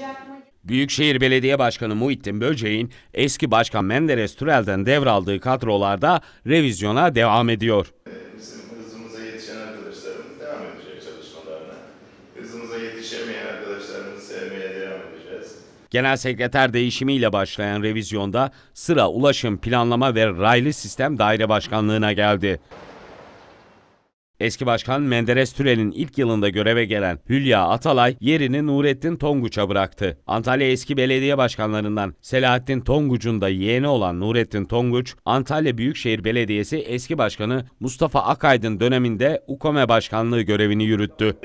yapılacak mı? Büyükşehir Belediye Başkanı Muhittin Böceğin eski başkan Menderes Türel'den devraldığı kadrolarda revizyona devam ediyor. Bizim hızımıza yetişen arkadaşlarımız devam edecek çalışmalarına. Hızımıza yetişemeyen arkadaşlarımızı sevmeye devam edeceğiz. Genel sekreter değişimiyle başlayan revizyonda sıra ulaşım planlama ve raylı sistem daire başkanlığına geldi. Eski başkan Menderes Türel'in ilk yılında göreve gelen Hülya Atalay yerini Nurettin Tonguç'a bıraktı. Antalya eski belediye başkanlarından Selahattin Tonguç'un da yeğeni olan Nurettin Tonguç, Antalya Büyükşehir Belediyesi eski başkanı Mustafa Akaydın döneminde UKOME başkanlığı görevini yürüttü.